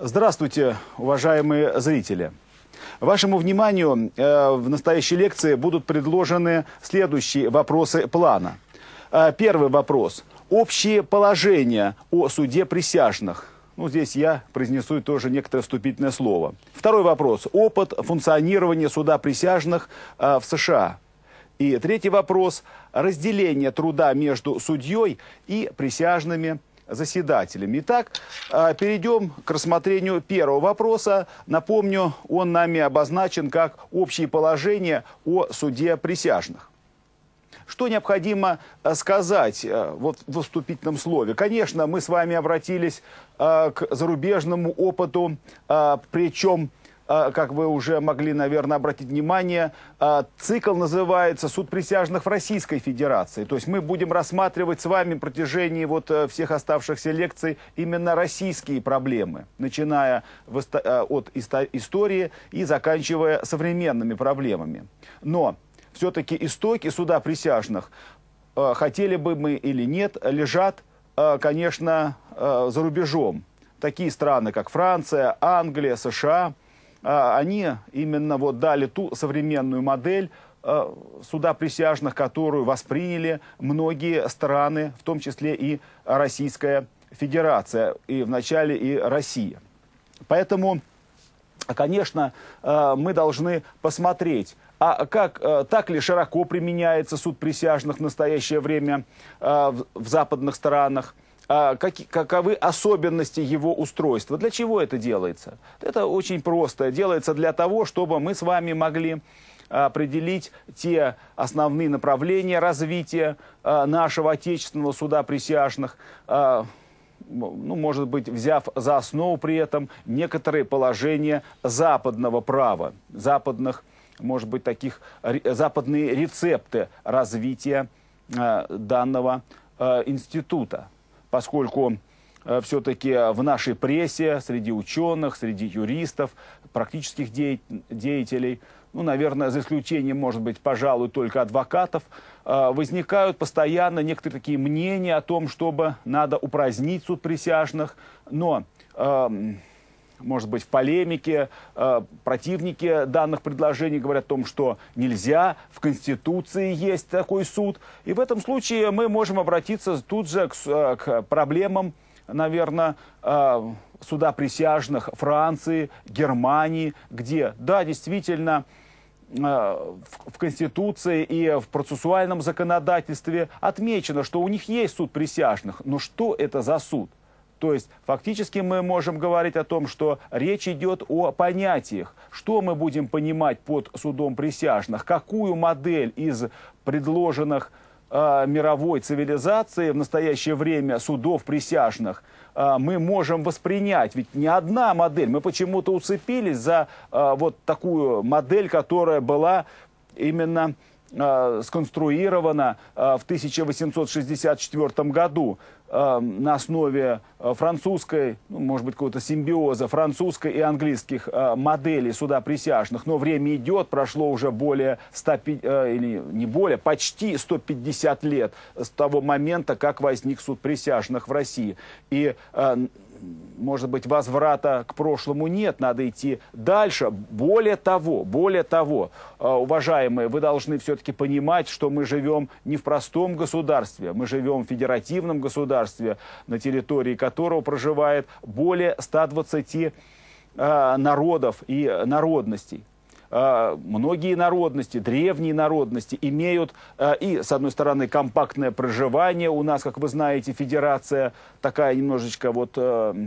Здравствуйте, уважаемые зрители! Вашему вниманию э, в настоящей лекции будут предложены следующие вопросы плана. Э, первый вопрос. Общие положения о суде присяжных. Ну, здесь я произнесу тоже некоторое вступительное слово. Второй вопрос. Опыт функционирования суда присяжных э, в США. И третий вопрос. Разделение труда между судьей и присяжными заседателями. Итак, а, перейдем к рассмотрению первого вопроса. Напомню, он нами обозначен как общие положения о суде присяжных. Что необходимо а, сказать а, вот, в вступительном слове? Конечно, мы с вами обратились к зарубежному опыту, причем а, как вы уже могли, наверное, обратить внимание, а, цикл называется «Суд присяжных в Российской Федерации». То есть мы будем рассматривать с вами в протяжении вот э, всех оставшихся лекций именно российские проблемы, начиная э, от истории и заканчивая современными проблемами. Но все-таки истоки суда присяжных, э, хотели бы мы или нет, лежат, конечно, за рубежом. Такие страны, как Франция, Англия, США – а, они именно вот дали ту современную модель а, суда присяжных, которую восприняли многие страны, в том числе и Российская Федерация, и вначале и Россия. Поэтому, конечно, а, мы должны посмотреть, а как так ли широко применяется суд присяжных в настоящее время в западных странах? а, как, каковы особенности его устройства. Для чего это делается? Это очень просто. Делается для того, чтобы мы с вами могли а, определить те основные направления развития а, нашего отечественного суда присяжных, а, ну, может быть, взяв за основу при этом некоторые положения западного права, западных, может быть, таких западные рецепты развития а, данного а, института поскольку э, все-таки э, в нашей прессе, среди ученых, среди юристов, практических деятелей, ну, наверное, за исключением, может быть, пожалуй, только адвокатов, э, возникают постоянно некоторые такие мнения о том, чтобы надо упразднить суд присяжных, но эм, может быть, в полемике э, противники данных предложений говорят о том, что нельзя, в Конституции есть такой суд. И в этом случае мы можем обратиться тут же к, э, к проблемам, наверное, э, суда присяжных Франции, Германии, где, да, действительно, э, в Конституции и в процессуальном законодательстве отмечено, что у них есть суд присяжных. Но что это за суд? То есть фактически мы можем говорить о том, что речь идет о понятиях. Что мы будем понимать под судом присяжных? Какую модель из предложенных э, мировой цивилизации в настоящее время судов присяжных э, мы можем воспринять. Ведь не одна модель. Мы почему-то уцепились за э, вот такую модель, которая была именно сконструирована в 1864 году. Эм, на основе э, французской, ну, может быть, какого-то симбиоза французской и английских э, моделей суда присяжных. Но время идет, прошло уже более 100, э, или не более, почти 150 лет с того момента, как возник суд присяжных в России. И может быть, возврата к прошлому нет, надо идти дальше. Более того, более того, э, уважаемые, вы должны все-таки понимать, что мы живем не в простом государстве, мы живем в федеративном государстве, на территории которого проживает более 120 э, народов и народностей. Э, многие народности, древние народности имеют э, и, с одной стороны, компактное проживание. У нас, как вы знаете, федерация такая немножечко вот э,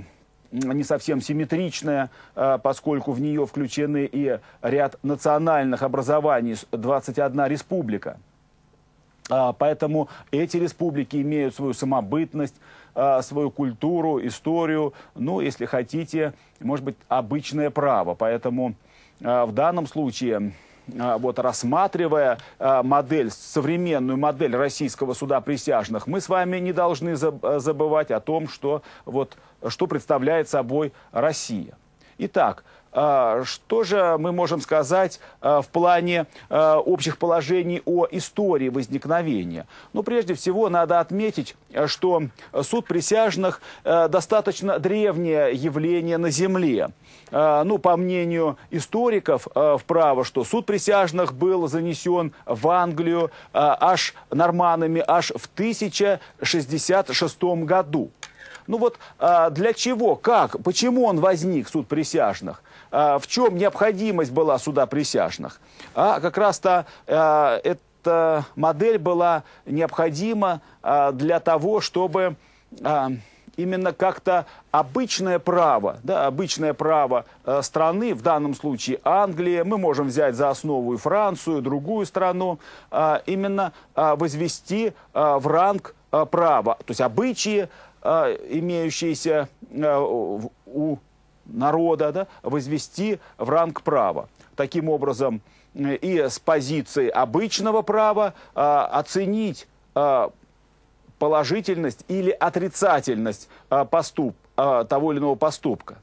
не совсем симметричная, поскольку в нее включены и ряд национальных образований, 21 республика. Поэтому эти республики имеют свою самобытность, свою культуру, историю, ну, если хотите, может быть, обычное право. Поэтому а, в данном случае а, вот, рассматривая а, модель, современную модель российского суда присяжных, мы с вами не должны забывать о том, что, вот, что представляет собой Россия. Итак, а, что же мы можем сказать а, в плане а, общих положений о истории возникновения? Ну, прежде всего, надо отметить, что суд присяжных достаточно древнее явление на Земле. Ну, по мнению историков, вправо, что суд присяжных был занесен в Англию аж норманами аж в 1066 году. Ну вот для чего, как, почему он возник, суд присяжных? А, в чем необходимость была суда присяжных? А как раз-то а, эта модель была необходима а, для того, чтобы именно как-то обычное право, да, обычное право э, страны, в данном случае Англии, мы можем взять за основу и Францию, другую страну, э, именно э, возвести э, в ранг э, права, то есть обычаи, имеющиеся э, у народа да, возвести в ранг права. Таким образом, э, и с позиции обычного права а, оценить а, положительность или отрицательность а, поступ, а, того или иного поступка.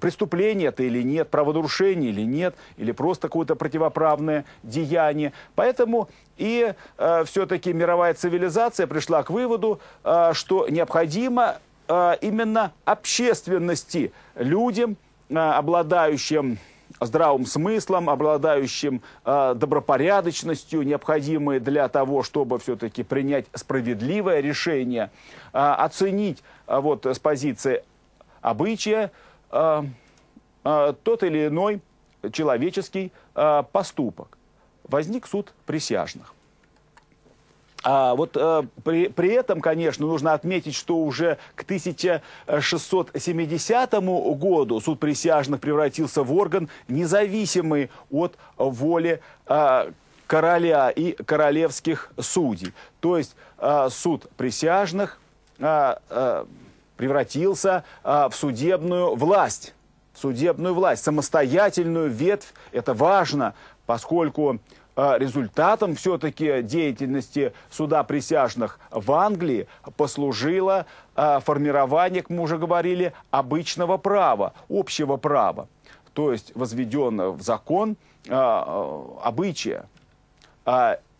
Преступление это или нет, правонарушение или нет, или просто какое-то противоправное деяние. Поэтому и э, все-таки мировая цивилизация пришла к выводу, э, что необходимо Э, именно общественности, людям, э, обладающим здравым смыслом, обладающим э, добропорядочностью, необходимые для того, чтобы все-таки принять справедливое решение, оценить вот с позиции обычая тот или иной человеческий поступок. Возник суд присяжных. А, вот а, при, при этом, конечно, нужно отметить, что уже к 1670 году суд присяжных превратился в орган, независимый от воли а, короля и королевских судей. То есть а, суд присяжных а, а, превратился а, в судебную власть. судебную власть, самостоятельную ветвь, это важно, поскольку а, результатом все-таки деятельности суда присяжных в Англии послужило а, формирование, как мы уже говорили, обычного права, общего права. То есть возведено в закон а, обычая.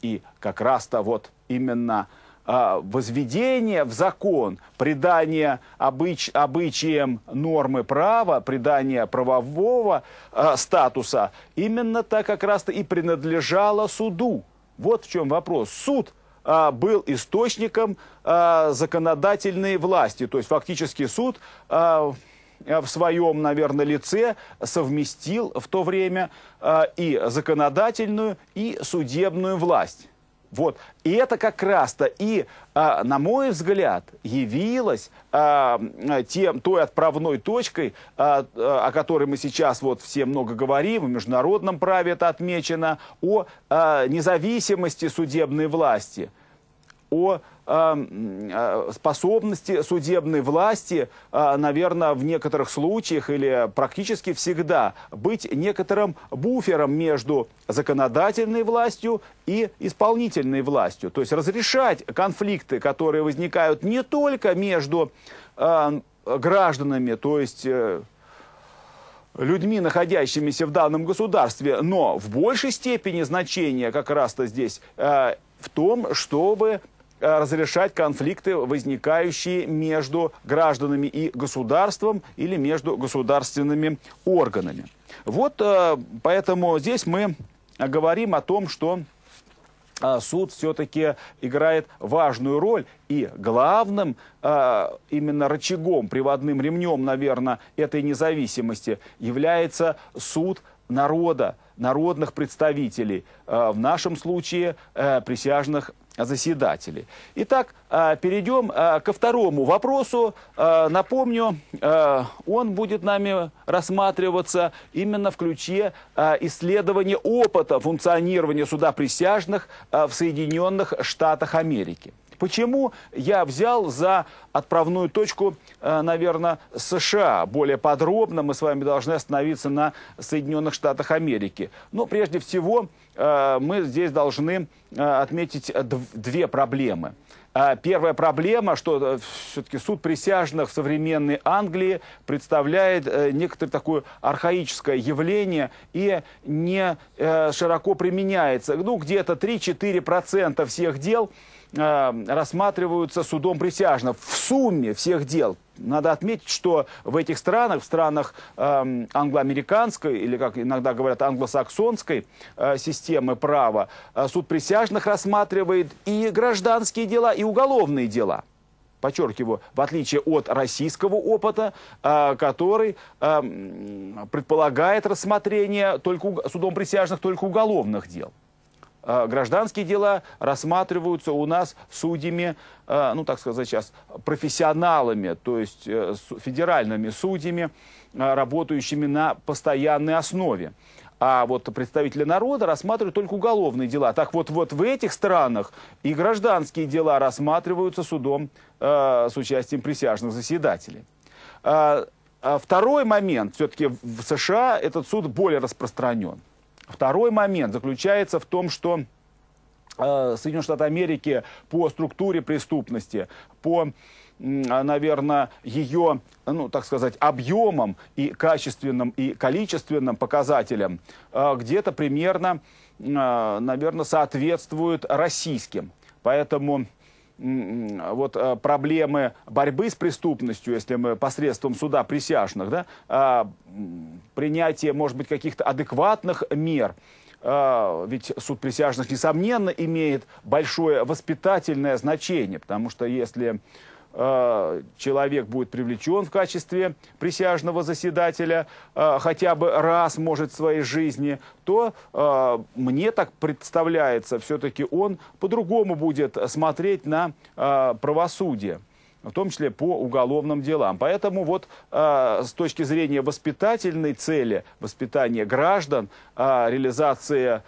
И как раз-то вот именно а, возведение в закон, придание обыч, обычаям нормы права, придание правового э, статуса, именно так как раз-то и принадлежало суду. Вот в чем вопрос. Суд э, был источником э, законодательной власти, то есть фактически суд... Э, в своем, наверное, лице совместил в то время э, и законодательную, и судебную власть. Вот. И это как раз-то и, а, на мой взгляд, явилось а, тем, той отправной точкой, а, а, о которой мы сейчас вот все много говорим, в международном праве это отмечено, о а, независимости судебной власти, о Э, э, способности судебной власти, э, наверное, в некоторых случаях или практически всегда быть некоторым буфером между законодательной властью и исполнительной властью. То есть разрешать конфликты, которые возникают не только между гражданами, то есть людьми, находящимися в данном государстве, но в большей степени значение как раз-то здесь э, в том, чтобы Э, разрешать конфликты, возникающие между гражданами и государством или между государственными органами. Вот э, поэтому здесь мы говорим о том, что э, суд все-таки играет важную роль. И главным именно рычагом, приводным ремнем, наверное, этой независимости является суд народа, народных представителей, э, в нашем случае э, присяжных заседателей. Итак, э, перейдем ко второму вопросу. Напомню, он будет нами рассматриваться именно в ключе исследования опыта функционирования суда присяжных в Соединенных Штатах Америки. Почему я взял за отправную точку, э, наверное, США? Более подробно мы с вами должны остановиться на Соединенных Штатах Америки. Но прежде всего э, мы здесь должны э, отметить две проблемы. Первая проблема, что все-таки суд присяжных в современной Англии представляет некоторое такое архаическое явление и не широко применяется. Ну, где-то 3-4% всех дел – Э, рассматриваются судом присяжных. В сумме всех дел надо отметить, что в этих странах, в странах э, англоамериканской или, как иногда говорят, англосаксонской э, системы права, э, суд присяжных рассматривает и гражданские дела, и уголовные дела. Подчеркиваю, в отличие от российского опыта, э, который э, предполагает рассмотрение только судом присяжных только уголовных дел. Э, гражданские дела рассматриваются у нас судьями, э, ну так сказать сейчас, профессионалами, то есть э, федеральными судьями, работающими на постоянной основе. А вот представители народа рассматривают только уголовные дела. Так вот, вот в этих странах и гражданские дела рассматриваются судом э, с участием присяжных заседателей. Э, а второй момент, все-таки в США этот суд более распространен. Второй момент заключается в том, что э, Соединенные Штаты Америки по структуре преступности, по, а, наверное, ее, ну, так сказать, объемам и качественным, и количественным показателям, э, где-то примерно, а, наверное, соответствует российским. Поэтому вот а, проблемы борьбы с преступностью, если мы посредством суда присяжных, да, а, принятие, может быть, каких-то адекватных мер, а, ведь суд присяжных, несомненно, имеет большое воспитательное значение, потому что если Э, человек будет привлечен в качестве присяжного заседателя э, хотя бы раз, может, в своей жизни, то э, мне так представляется, все-таки он по-другому будет смотреть на правосудие в том числе по уголовным делам. Поэтому вот с точки зрения воспитательной цели, воспитания граждан, реализация реализации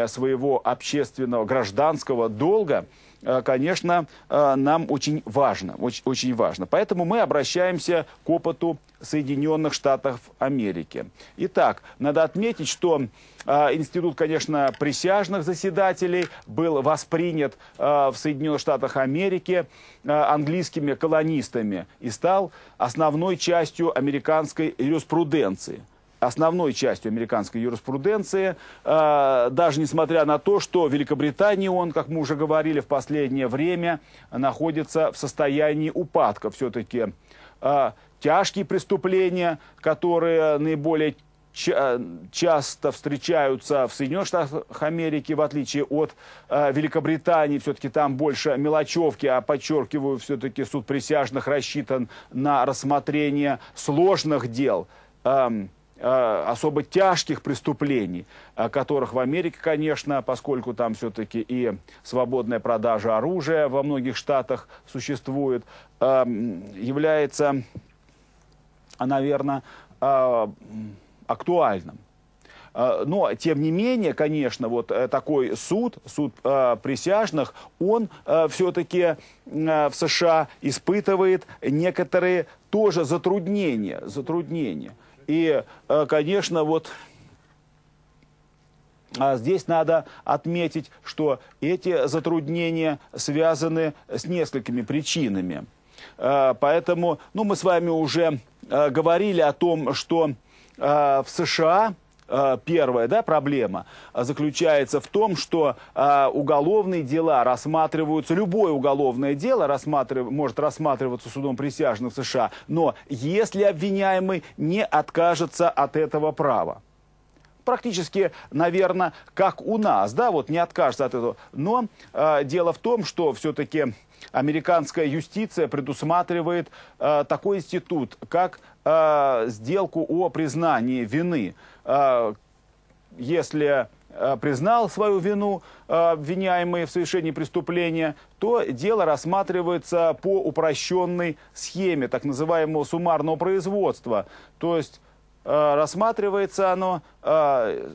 ими своего общественного гражданского долга – Э, конечно, э, нам очень важно. Очень, очень важно. Поэтому мы обращаемся к опыту Соединенных Штатов Америки. Итак, надо отметить, что э, институт, конечно, присяжных заседателей был воспринят в Соединенных Штатах Америки английскими колонистами и стал основной частью американской юриспруденции – основной частью американской юриспруденции, а, даже несмотря на то, что Великобритании он, как мы уже говорили, в последнее время находится в состоянии упадка. Все-таки а, тяжкие преступления, которые наиболее часто встречаются в Соединенных Штатах Америки, в отличие от э, Великобритании. Все-таки там больше мелочевки, а подчеркиваю, все-таки суд присяжных рассчитан на рассмотрение сложных дел. Эм, Э, особо тяжких преступлений, которых в Америке, конечно, поскольку там все-таки и свободная продажа оружия во многих штатах существует, эм, является, наверное, э, актуальным. Э, но, тем не менее, конечно, вот такой суд, суд присяжных, он все-таки в США испытывает некоторые тоже затруднения. затруднения. И, э, конечно, вот а, Здесь надо отметить, что эти затруднения связаны с несколькими причинами. Э, поэтому ну, мы с вами уже э, говорили о том, что в США Э, первая да, проблема заключается в том, что э, уголовные дела рассматриваются, любое уголовное дело рассматрив, может рассматриваться судом присяжных в США, но если обвиняемый не откажется от этого права. Практически, наверное, как у нас, да, вот не откажется от этого. Но э, дело в том, что все-таки американская юстиция предусматривает э, такой институт, как Э, сделку о признании вины. Э, если э, признал свою вину обвиняемый в совершении преступления, то дело рассматривается по упрощенной схеме так называемого суммарного производства. То есть рассматривается оно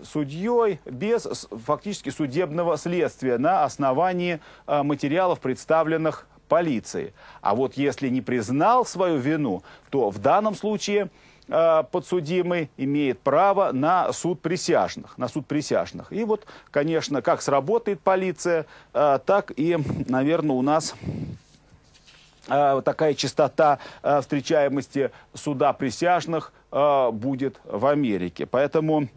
судьей без фактически судебного следствия на основании материалов, представленных полиции. А вот если не признал свою вину, то в данном случае э, подсудимый имеет право на суд присяжных. На суд присяжных. И вот, конечно, как сработает полиция, э, так и, наверное, у нас э, такая частота встречаемости суда присяжных будет в Америке. Поэтому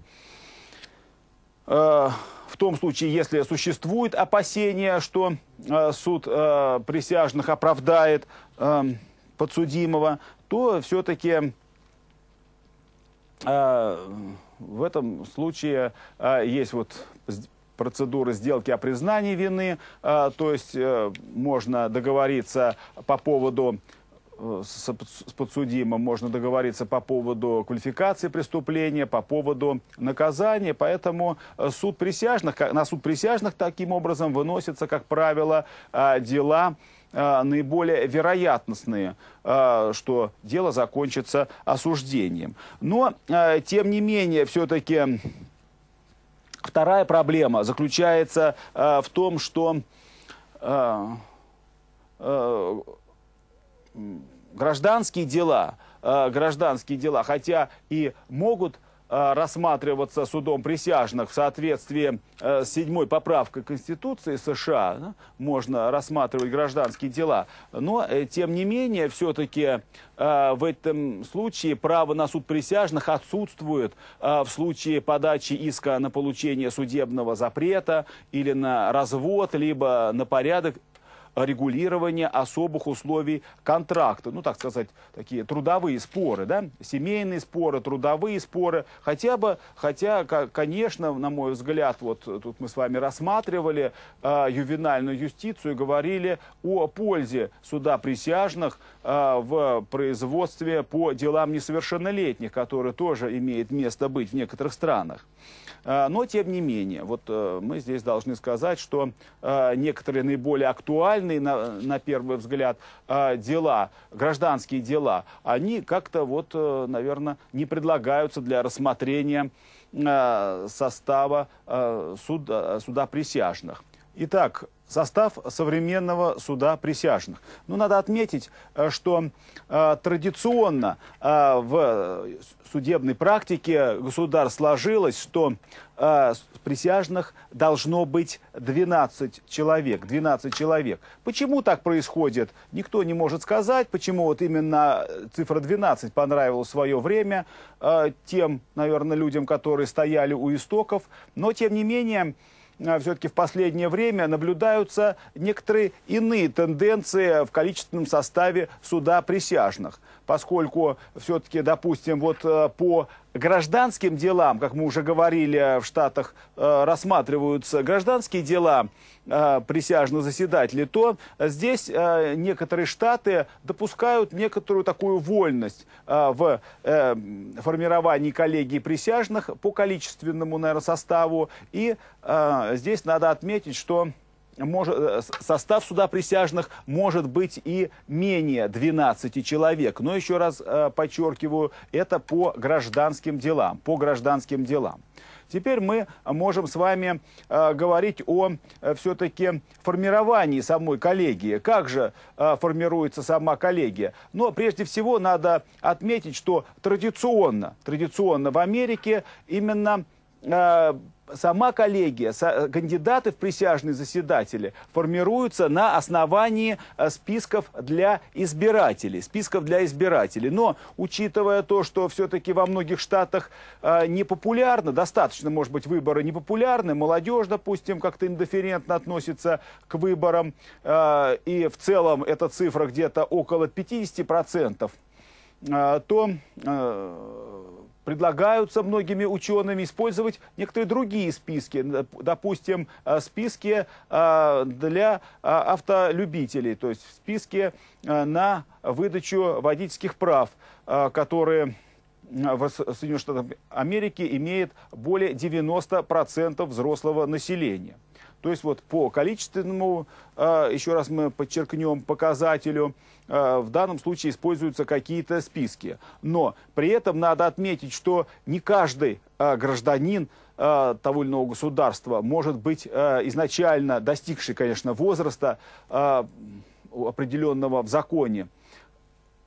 в том случае, если существует опасение, что э, суд э, присяжных оправдает э, подсудимого, то все-таки э, в этом случае э, есть вот процедуры сделки о признании вины, э, то есть э, можно договориться по поводу Э, с подсудимым можно договориться по поводу квалификации преступления, по поводу наказания. Поэтому э, суд присяжных, на суд присяжных таким образом выносятся, как правило, э, дела наиболее вероятностные, что дело закончится осуждением. Но, тем не менее, все-таки вторая проблема заключается в том, что гражданские дела, э, гражданские дела, хотя и могут э, рассматриваться судом присяжных в соответствии э, с седьмой поправкой Конституции США, можно рассматривать гражданские дела, но тем не менее все-таки в этом случае право на суд присяжных отсутствует в случае подачи иска на получение судебного запрета или на развод, либо на порядок регулирование особых условий контракта. Ну, так сказать, такие трудовые споры, да, семейные споры, трудовые споры. Хотя бы, хотя, конечно, на мой взгляд, вот тут мы с вами рассматривали э, ювенальную юстицию и говорили о пользе суда присяжных э, в производстве по делам несовершеннолетних, которые тоже имеет место быть в некоторых странах. Э, но, тем не менее, вот э, мы здесь должны сказать, что э, некоторые наиболее актуальные, на, на первый взгляд, дела, гражданские дела, они как-то вот, наверное, не предлагаются для рассмотрения состава суда, суда присяжных. Итак, состав современного суда присяжных. Но надо отметить, э, что э, традиционно э, в судебной практике государств сложилось, что присяжных должно быть 12 человек. 12 человек. Почему так происходит, никто не может сказать. Почему вот именно цифра 12 понравилась в свое время тем, наверное, людям, которые стояли у истоков. Но, тем не менее, а, все-таки в последнее время наблюдаются некоторые иные тенденции в количественном составе суда присяжных, поскольку все-таки, допустим, вот э, по гражданским делам, как мы уже говорили, э, в Штатах э, рассматриваются гражданские дела э, присяжных заседателей, то здесь э, некоторые штаты допускают некоторую такую вольность э, в э, формировании коллегии присяжных по количественному, наверное, составу. И э, здесь надо отметить, что может, э, состав суда присяжных может быть и менее 12 человек. Но еще раз э, подчеркиваю, это по гражданским делам. По гражданским делам. Теперь мы можем с вами э, говорить о э, все-таки формировании самой коллегии. Как же э, формируется сама коллегия? Но прежде всего надо отметить, что традиционно, традиционно в Америке именно а, сама коллегия, кандидаты в присяжные заседатели формируются на основании а, списков для избирателей, списков для избирателей. Но учитывая то, что все-таки во многих штатах а, непопулярно, достаточно, может быть, выборы непопулярны, молодежь, допустим, как-то индифферентно относится к выборам, и в целом эта цифра где-то около 50%, а, то а, предлагаются многими учеными использовать некоторые другие списки, допустим, а, списки для автолюбителей, то есть списки на выдачу водительских прав, которые в Соединенных Штатах Америки имеет более 90% взрослого населения. То есть вот по количественному, а, еще раз мы подчеркнем, показателю, а, в данном случае используются какие-то списки. Но при этом надо отметить, что не каждый а, гражданин того или иного государства может быть изначально достигший, конечно, возраста определенного в законе,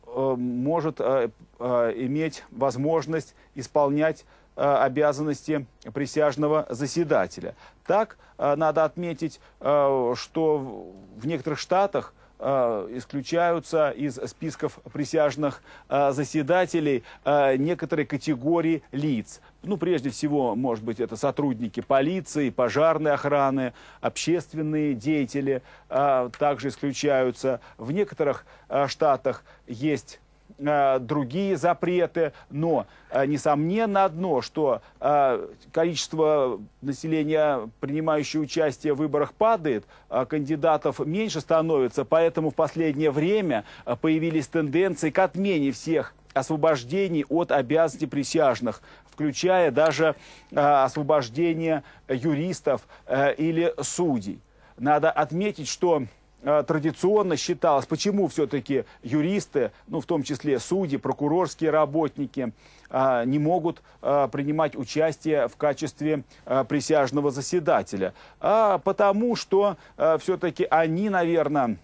может иметь возможность исполнять Э, обязанности присяжного заседателя. Так, э, надо отметить, э, что в некоторых штатах исключаются из списков присяжных заседателей некоторые категории лиц. Ну, прежде всего, может быть, это сотрудники полиции, пожарной охраны, общественные деятели также исключаются. В некоторых штатах есть Э, другие запреты, но э, несомненно одно, что э, количество населения, принимающего участие в выборах, падает, а кандидатов меньше становится, поэтому в последнее время появились тенденции к отмене всех освобождений от обязанностей присяжных, включая даже освобождение юристов или судей. Надо отметить, что Э, традиционно считалось, почему все-таки юристы, ну в том числе судьи, прокурорские работники, э, не могут э, принимать участие в качестве присяжного заседателя. А потому что все-таки они, наверное,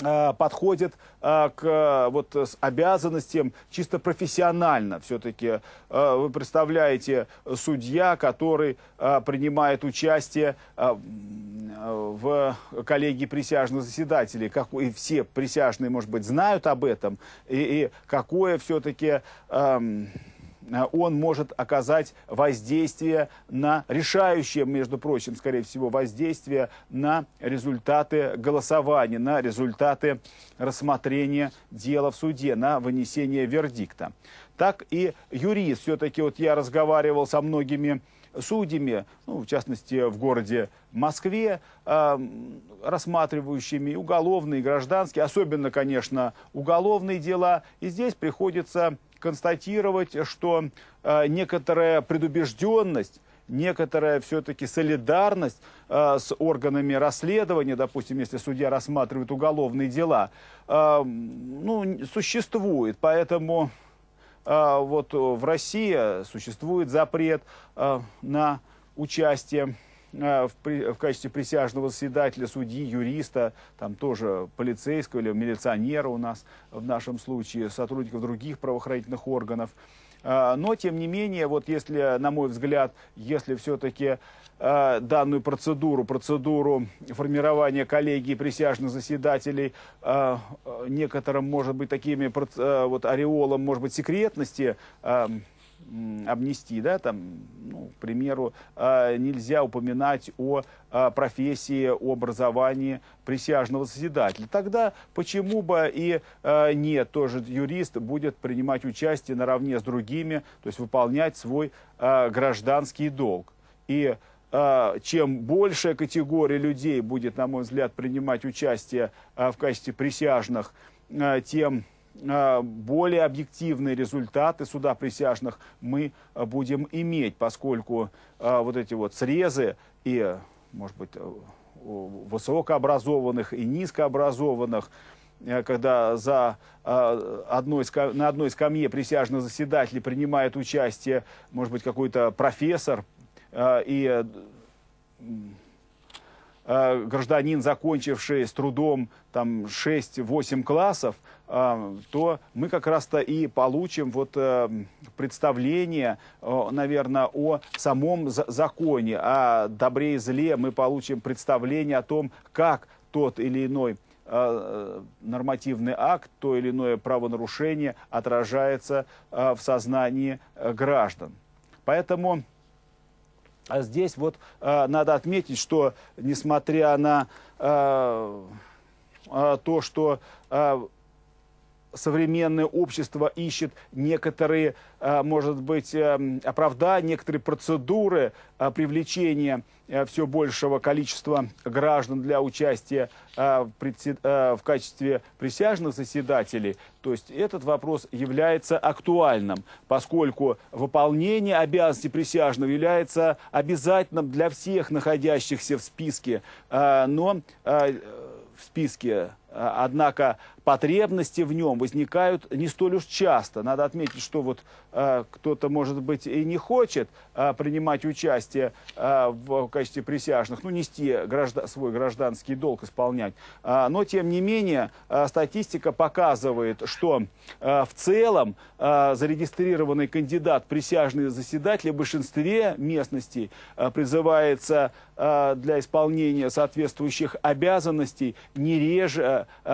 Э, подходит э, к э, вот, с обязанностям чисто профессионально. Все-таки вы представляете судья, который принимает участие в коллегии присяжных заседателей. Как, и все присяжные, может быть, знают об этом. И, и какое все-таки... Эм, Э, он может оказать воздействие на решающее, между прочим, скорее всего, воздействие на результаты голосования, на результаты рассмотрения дела в суде, на вынесение вердикта. Так и юрист, все-таки вот я разговаривал со многими судьями, ну, в частности, в городе Москве, э, рассматривающими уголовные, гражданские, особенно, конечно, уголовные дела. И здесь приходится констатировать, что э, некоторая предубежденность некоторая все-таки солидарность э, с органами расследования, допустим, если судья рассматривает уголовные дела, э, ну, существует. Поэтому э, вот э, в России существует запрет э, на участие Э, в, в качестве присяжного заседателя, судьи, юриста, там тоже полицейского или милиционера у нас в нашем случае, сотрудников других правоохранительных органов. Э, но, тем не менее, вот если, на мой взгляд, если все-таки э, данную процедуру, процедуру формирования коллегии присяжных заседателей некоторым, может быть, такими вот ореолом, может быть, секретности амнистии, да, там, ну, к примеру, а, нельзя упоминать о а, профессии, о образовании присяжного заседателя. Тогда почему бы и а, нет, тоже юрист будет принимать участие наравне с другими, то есть выполнять свой гражданский долг. И чем большая категория людей будет, на мой взгляд, принимать участие в качестве присяжных, тем а, более объективные результаты суда присяжных мы а, будем иметь, поскольку а, вот эти вот срезы и, может быть, высокообразованных и низкообразованных, когда за одной, на одной скамье присяжных заседателей принимает участие, может быть, какой-то профессор, и Э, гражданин, закончивший с трудом там 6-8 классов, э, то мы как раз-то и получим вот э, представление, наверное, о самом законе, о а добре и зле. Мы получим представление о том, как тот или иной нормативный акт, то или иное правонарушение отражается в сознании граждан. Поэтому а здесь вот э, надо отметить, что несмотря на э, э то, что э, современное общество ищет некоторые, э, может быть, э, оправдания, некоторые процедуры э, привлечения все большего количества граждан для участия в качестве присяжных заседателей, то есть этот вопрос является актуальным, поскольку выполнение обязанностей присяжного является обязательным для всех находящихся в списке, но в списке. Однако потребности в нем возникают не столь уж часто. Надо отметить, что вот э, кто-то, может быть, и не хочет э, принимать участие э, в, качестве присяжных, ну, нести гражда свой гражданский долг, исполнять. Э, но, тем не менее, э, статистика показывает, что э, в целом э, зарегистрированный кандидат присяжный заседатель в большинстве местностей э, призывается э, для исполнения соответствующих обязанностей не реже э,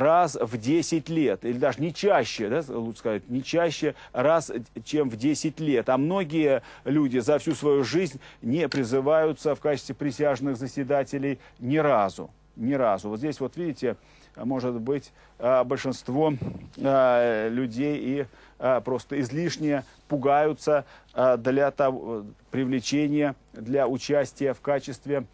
э раз в 10 лет, или даже не чаще, да, лучше сказать, не чаще раз, чем в 10 лет. А многие люди за всю свою жизнь не призываются в качестве присяжных заседателей ни разу. Ни разу. Вот здесь вот видите, может быть, а, большинство а, людей и а, просто излишне пугаются для того, привлечения, для участия в качестве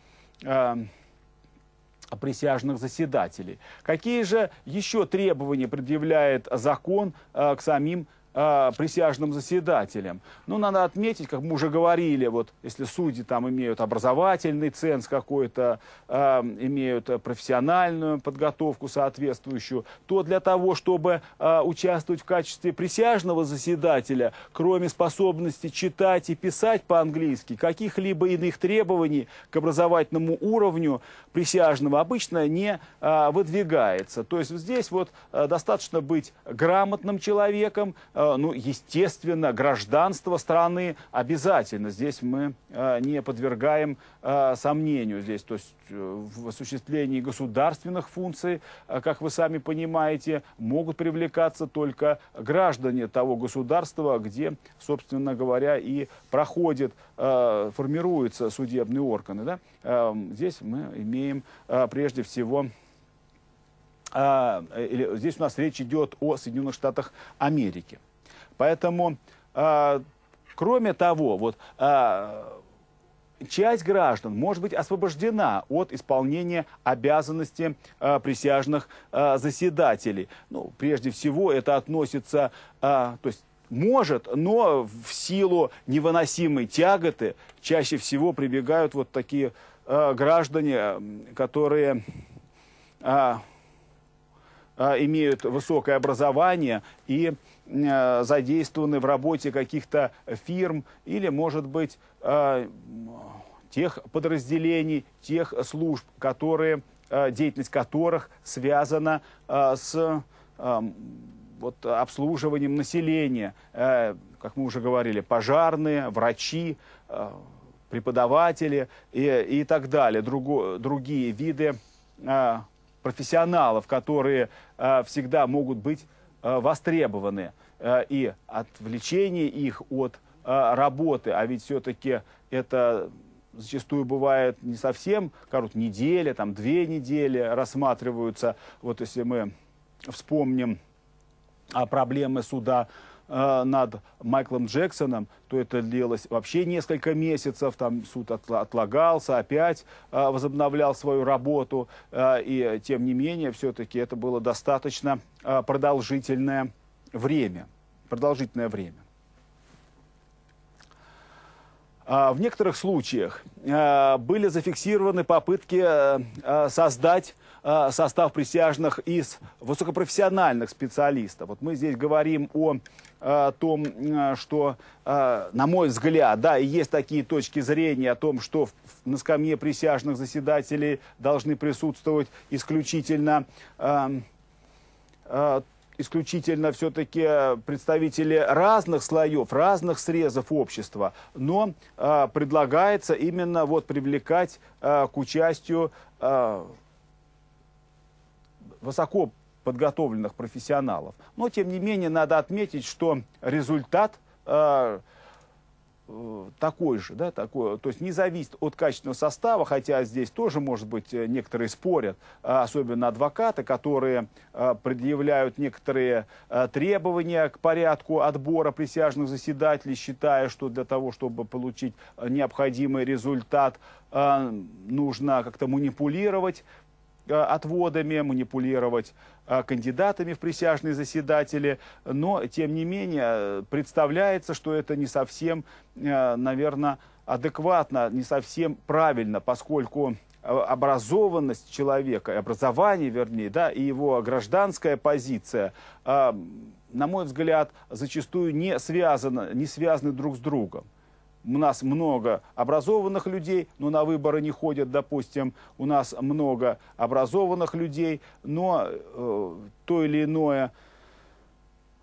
присяжных заседателей. Какие же еще требования предъявляет закон э, к самим э, присяжным заседателем. Ну, надо отметить, как мы уже говорили, вот если судьи там имеют образовательный ценз какой-то, э, имеют профессиональную подготовку соответствующую, то для того, чтобы э, участвовать в качестве присяжного заседателя, кроме способности читать и писать по-английски, каких-либо иных требований к образовательному уровню присяжного обычно не э, выдвигается. То есть здесь вот э, достаточно быть грамотным человеком, э, Э, ну, естественно, гражданство страны обязательно. Здесь мы э, не подвергаем э, сомнению. Здесь, то есть в осуществлении государственных функций, как вы сами понимаете, могут привлекаться только граждане того государства, где, собственно говоря, и проходит, формируются судебные органы. Да? Эм, здесь мы имеем прежде всего здесь у нас речь идет о Соединенных Штатах Америки. Поэтому, э, кроме того, вот, э, часть граждан может быть освобождена от исполнения обязанностей э, а, присяжных э, заседателей. Ну, прежде всего, это относится, э, то есть, может, но в силу невыносимой тяготы чаще всего прибегают вот такие э, граждане, которые... Э, а, имеют высокое образование и а, задействованы в работе каких-то фирм или, может быть, а, тех подразделений, тех служб, которые, деятельность которых связана с вот, обслуживанием населения. Э, как мы уже говорили, пожарные, врачи, преподаватели и, и так далее, друго, другие виды профессионалов, которые э, всегда могут быть э, востребованы. Э, и отвлечение их от работы, а ведь все-таки это зачастую бывает не совсем, корот, неделя, там две недели рассматриваются. Вот если мы вспомним о а, проблеме суда Э, над Майклом Джексоном, то это длилось вообще несколько месяцев, там суд отлагался, опять э, возобновлял свою работу, э, и тем не менее, все-таки это было достаточно продолжительное время. Продолжительное время. А, в некоторых случаях были зафиксированы попытки создать состав присяжных из высокопрофессиональных специалистов. Вот мы здесь говорим о Э, о том, э, что, э, на мой взгляд, да, и есть такие точки зрения о том, что на скамье присяжных заседателей должны присутствовать исключительно исключительно все-таки представители разных слоев, разных срезов общества, но предлагается именно вот привлекать к участию э, высоко подготовленных профессионалов. Но, тем не менее, надо отметить, что результат э, э, такой же, да, такой, то есть не зависит от качественного состава, хотя здесь тоже, может быть, э, некоторые спорят, э, особенно адвокаты, которые предъявляют некоторые требования к порядку отбора присяжных заседателей, считая, что для того, чтобы получить необходимый результат, нужно как-то манипулировать Э, отводами, манипулировать э, кандидатами в присяжные заседатели, но, тем не менее, представляется, что это не совсем, э, наверное, адекватно, не совсем правильно, поскольку образованность человека, образование, вернее, да, и его гражданская позиция, на мой взгляд, зачастую не связаны, не связаны друг с другом у нас много образованных людей, но на выборы не ходят, допустим, у нас много образованных людей, но э, то или иное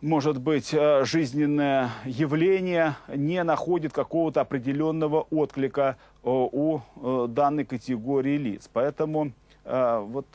может быть, э, жизненное явление не находит какого-то определенного отклика э, у э, данной категории лиц. Поэтому вот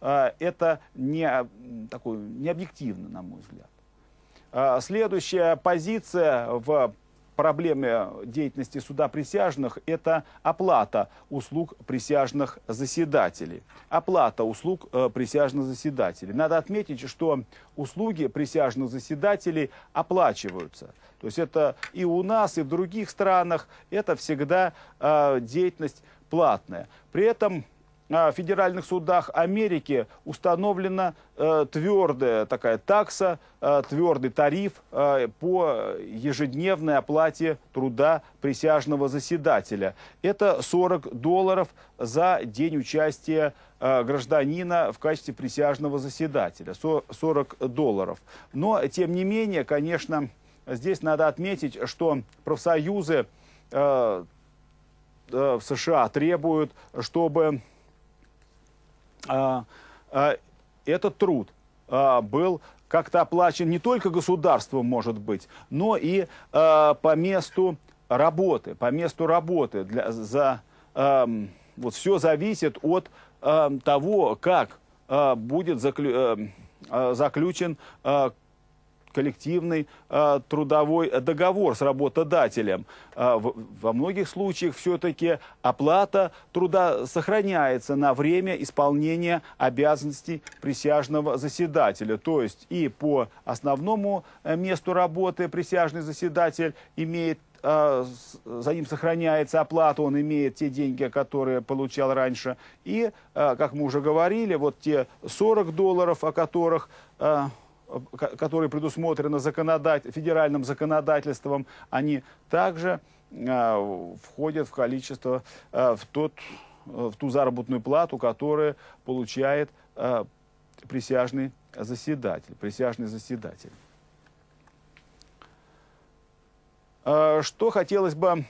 это не, такой, не объективно, на мой взгляд. Следующая позиция в проблеме деятельности суда присяжных – это оплата услуг присяжных заседателей. Оплата услуг э, присяжных заседателей. Надо отметить, что услуги присяжных заседателей оплачиваются. То есть это и у нас, и в других странах, это всегда э, деятельность платная. При этом а, федеральных судах Америки установлена э, твердая такая такса, э, твердый тариф э, по ежедневной оплате труда присяжного заседателя. Это 40 долларов за день участия э, гражданина в качестве присяжного заседателя. 40 долларов. Но, тем не менее, конечно, здесь надо отметить, что профсоюзы э, э, в США требуют, чтобы а, а, этот труд а, был как-то оплачен не только государством, может быть, но и по месту работы, по месту работы для, за вот все зависит от э, того, как э, будет заклю, э, заключен э, коллективный э, трудовой договор с работодателем. Э, в, во многих случаях все-таки оплата труда сохраняется на время исполнения обязанностей присяжного заседателя. То есть и по основному э, месту работы присяжный заседатель имеет а, за ним сохраняется оплата, он имеет те деньги, которые получал раньше. И, как мы уже говорили, вот те 40 долларов, о которых Э, которые предусмотрены законодатель, федеральным законодательством, они также э, входят в количество, э, в, тот, э, в ту заработную плату, которую получает э, присяжный заседатель. Присяжный заседатель. Э, что хотелось бы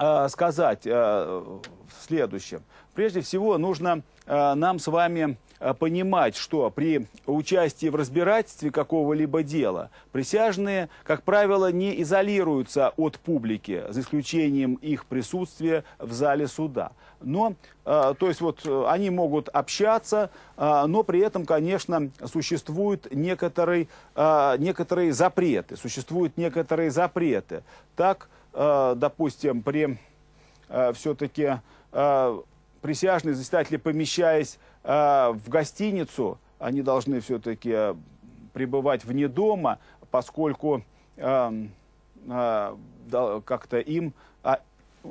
э, сказать в следующем. Прежде всего нужно э, нам с вами э, понимать, что при участии в разбирательстве какого-либо дела присяжные, как правило, не изолируются от публики, за исключением их присутствия в зале суда. Но, э, то есть вот они могут общаться, но при этом, конечно, существуют некоторые, некоторые запреты. Существуют некоторые запреты. Так, допустим, при все-таки присяжные заседатели, помещаясь э, в гостиницу, они должны все-таки э, пребывать вне дома, поскольку эм, э, э, как-то им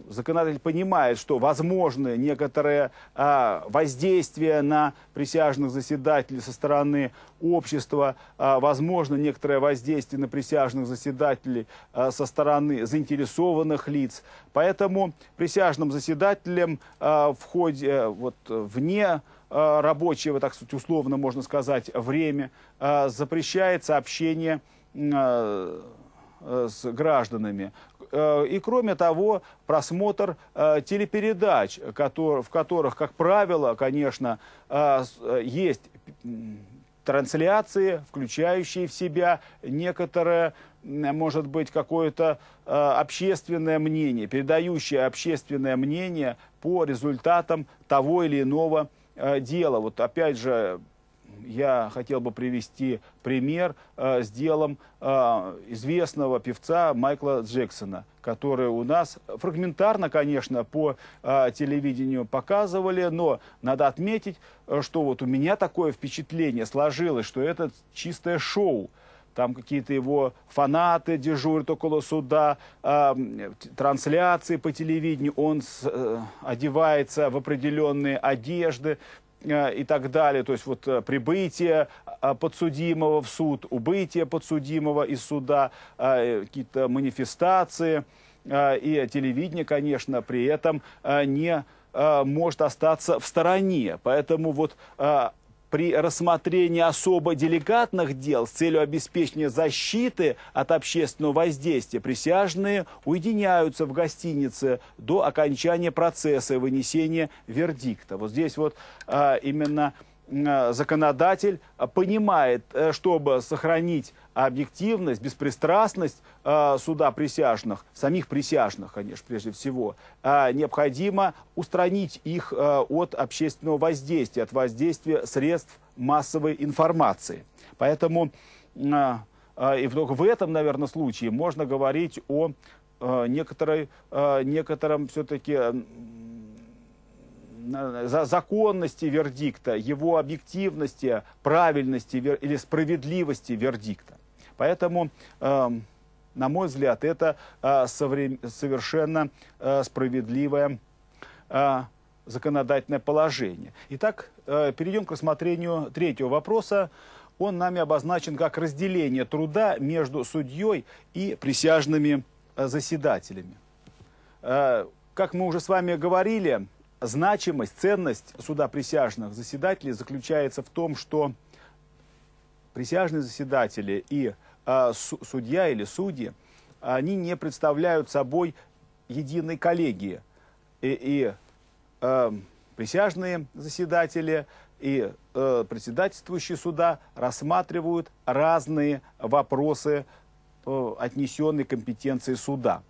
законодатель понимает, что возможны некоторые а, воздействия на присяжных заседателей со стороны общества, а, возможно некоторое воздействие на присяжных заседателей а, со стороны заинтересованных лиц. Поэтому присяжным заседателям а, в ходе, э, вот, вне а, рабочего, так сказать, условно можно сказать, время а, запрещается общение а, с гражданами. Э, и кроме того, просмотр э, телепередач, в которых, как правило, конечно, э, есть трансляции, включающие в себя некоторое, может быть, какое-то общественное мнение, передающее общественное мнение по результатам того или иного дела. Вот опять же, я хотел бы привести пример э, с делом э, известного певца Майкла Джексона, который у нас фрагментарно, конечно, по э, телевидению показывали, но надо отметить, э, что вот у меня такое впечатление сложилось, что это чистое шоу там какие-то его фанаты дежурят около суда, э, трансляции по телевидению, он с, э, одевается в определенные одежды, Э, и так далее. То есть вот э, прибытие э, подсудимого в суд, убытие подсудимого из суда, какие-то манифестации и телевидение, конечно, при этом не может остаться в стороне. Поэтому вот при рассмотрении особо деликатных дел с целью обеспечения защиты от общественного воздействия присяжные уединяются в гостинице до окончания процесса и вынесения вердикта. Вот здесь вот а, именно Э, законодатель э, понимает, э, чтобы сохранить объективность, беспристрастность суда присяжных, самих присяжных, конечно, прежде всего, необходимо устранить их от общественного воздействия, от воздействия средств массовой информации. Поэтому и только в этом, наверное, случае можно говорить о некоторой, некотором все-таки Э, законности вердикта, его объективности, правильности или справедливости вердикта. Поэтому, эм, на мой взгляд, это э, совершенно э, справедливое законодательное положение. Итак, перейдем к рассмотрению третьего вопроса. Он нами обозначен как разделение труда между судьей и присяжными заседателями. Как мы уже с вами говорили, значимость, ценность суда присяжных заседателей заключается в том, что присяжные заседатели и э, судья или судьи, они не представляют собой единой коллегии. И, и э, присяжные заседатели и э, председательствующие суда рассматривают разные вопросы, э, отнесенные к компетенции суда.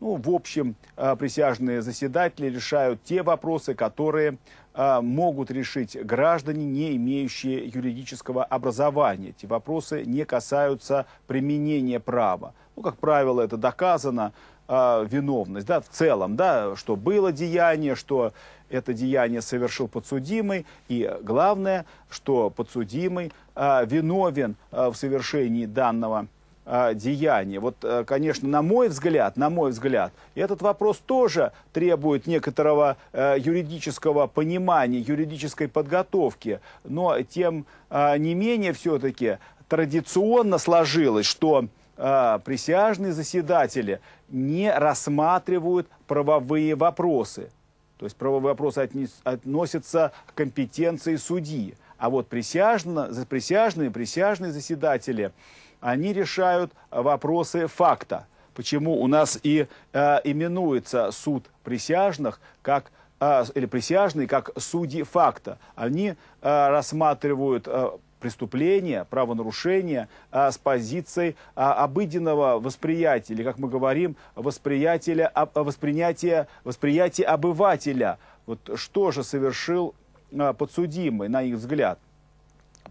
Ну, в общем, э, присяжные заседатели решают те вопросы, которые э, могут решить граждане, не имеющие юридического образования. Эти вопросы не касаются применения права. Ну, как правило, это доказано э, виновность, да, в целом, да, что было деяние, что это деяние совершил подсудимый, и главное, что подсудимый а, виновен а, в совершении данного э, Вот, э, конечно, на мой взгляд, на мой взгляд, этот вопрос тоже требует некоторого э, юридического понимания, юридической подготовки. Но тем э, не менее все-таки традиционно сложилось, что присяжные заседатели не рассматривают правовые вопросы. То есть правовые вопросы относятся к компетенции судьи. А вот присяжно, присяжные, присяжные заседатели они решают вопросы факта. Почему у нас и э, именуется суд присяжных как э, или присяжные как судьи факта. Они э, рассматривают э, преступления, правонарушения а, с позицией а, обыденного восприятия, или, как мы говорим, восприятия, восприятия, восприятия обывателя. Вот что же совершил а, подсудимый, на их взгляд?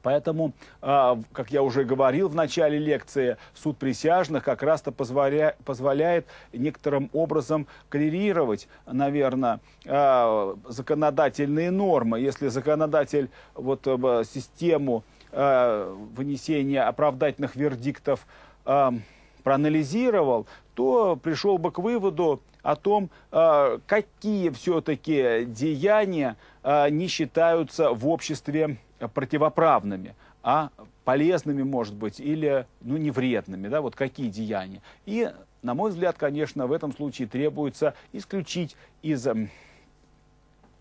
Поэтому, а, как я уже говорил в начале лекции, суд присяжных как раз-то позволяет некоторым образом коррелировать, наверное, а, законодательные нормы. Если законодатель вот э, систему а, вынесения оправдательных вердиктов проанализировал, то пришел бы к выводу о том, какие все-таки деяния не считаются в обществе противоправными, а полезными, может быть, или ну, не вредными, да, вот какие деяния. И, на мой взгляд, конечно, в этом случае требуется исключить из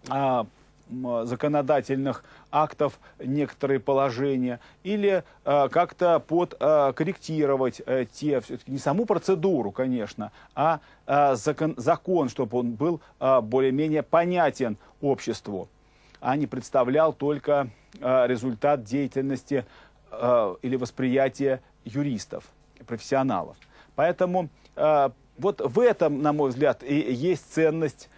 а, законодательных актов некоторые положения или э, как-то подкорректировать а, э, э, те, все-таки не саму процедуру, конечно, а э, закон, закон, чтобы он был э, более-менее понятен обществу, а не представлял только Э, результат деятельности э, или восприятия юристов, профессионалов. Поэтому э, вот в этом, на мой взгляд, и есть ценность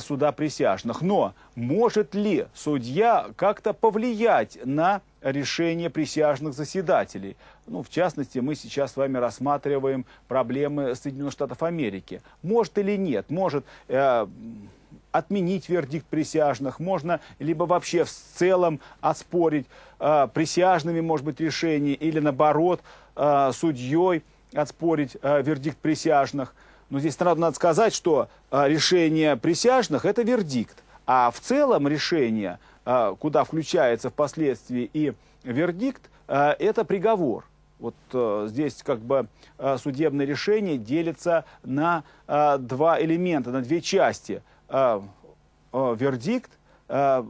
суда присяжных. Но может ли судья как-то повлиять на решение присяжных заседателей? Ну, в частности, мы сейчас с вами рассматриваем проблемы Соединенных Штатов Америки. Может или нет? Может... Э, отменить вердикт присяжных, можно либо вообще в целом оспорить э, присяжными, может быть, решение, или наоборот, э, судьей отспорить э, вердикт присяжных. Но здесь сразу надо сказать, что э, решение присяжных – это вердикт. А в целом решение, э, куда включается впоследствии и вердикт, э, это приговор. Вот э, здесь как бы э, судебное решение делится на э, два элемента, на две части – Э, э, вердикт, э,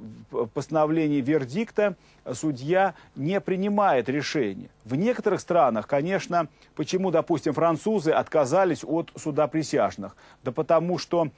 постановление вердикта судья не принимает решение. В некоторых странах, конечно, почему, допустим, французы отказались от суда присяжных? Да потому что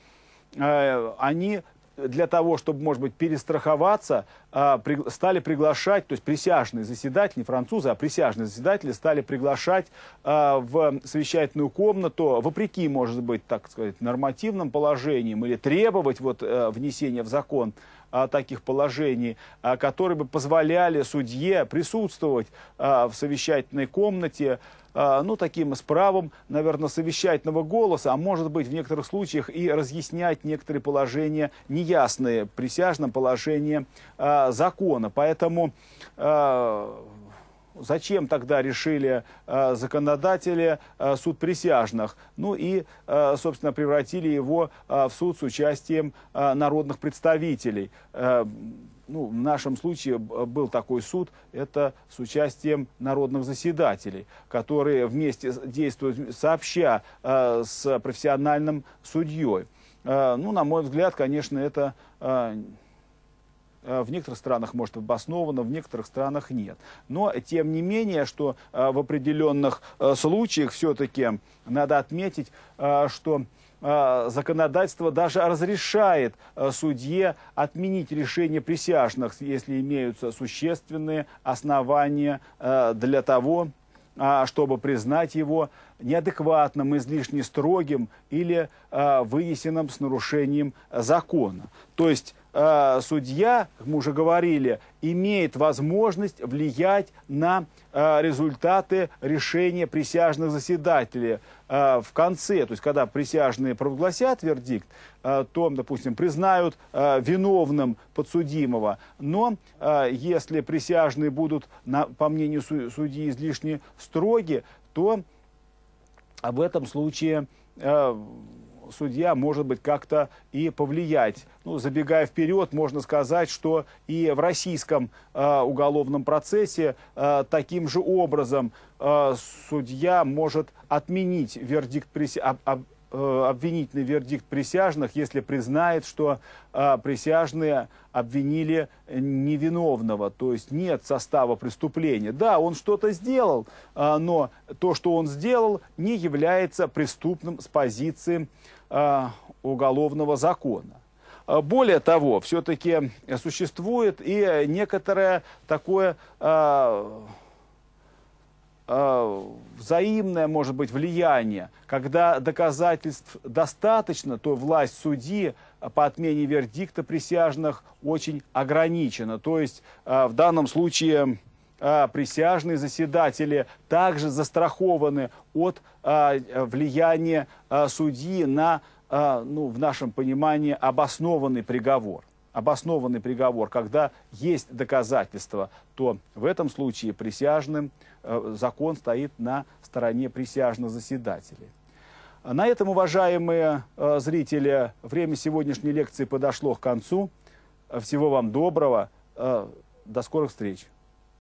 они для того, чтобы, может быть, перестраховаться, а, стали приглашать, то есть присяжные заседатели, не французы, а присяжные заседатели стали приглашать а, в совещательную комнату, вопреки, может быть, так сказать, нормативным положениям или требовать вот э, внесения в закон а, таких положений, а, которые бы позволяли судье присутствовать а, в совещательной комнате, а, ну, таким с правом, наверное, совещательного голоса, а может быть, в некоторых случаях и разъяснять некоторые положения неясные, присяжном положения а, закона. Поэтому... А, Зачем тогда решили э, законодатели э, суд присяжных? Ну и, э, собственно, превратили его э, в суд с участием э, народных представителей. Э, ну, в нашем случае был такой суд, это с участием народных заседателей, которые вместе действуют сообща э, с профессиональным судьей. Э, ну, на мой взгляд, конечно, это... Э, Э, в некоторых странах может обосновано, в некоторых странах нет. Но тем не менее, что э, в определенных э, случаях все-таки надо отметить, что законодательство даже разрешает судье отменить решение присяжных, если имеются существенные основания для того, чтобы признать его неадекватным, излишне строгим или вынесенным с нарушением закона. То есть э, судья, как мы уже говорили, имеет возможность влиять на э, результаты решения присяжных заседателей э, в конце. То есть, когда присяжные прогласят вердикт, э, то, допустим, признают э, виновным подсудимого. Но э, если присяжные будут, на, по мнению судьи, излишне строги, то об этом случае... Э, судья может быть как-то и повлиять. Ну, забегая вперед, можно сказать, что и в российском э, уголовном процессе э, таким же образом э, судья может отменить вердикт присяги. Об, об, э, обвинительный вердикт присяжных, если признает, что а, присяжные обвинили невиновного, то есть нет состава преступления. Да, он что-то сделал, а, но то, что он сделал, не является преступным с позиции Э, уголовного закона. Э, более того, все-таки существует и некоторое такое э, взаимное, может быть, влияние, когда доказательств достаточно, то власть судьи по отмене вердикта присяжных очень ограничена. То есть в данном случае а, присяжные заседатели также застрахованы от а, влияния а, судьи на, ну, в нашем понимании, обоснованный приговор обоснованный приговор, когда есть доказательства, то в этом случае присяжным закон стоит на стороне присяжных заседателей. На этом, уважаемые зрители, время сегодняшней лекции подошло к концу. Всего вам доброго. до скорых встреч.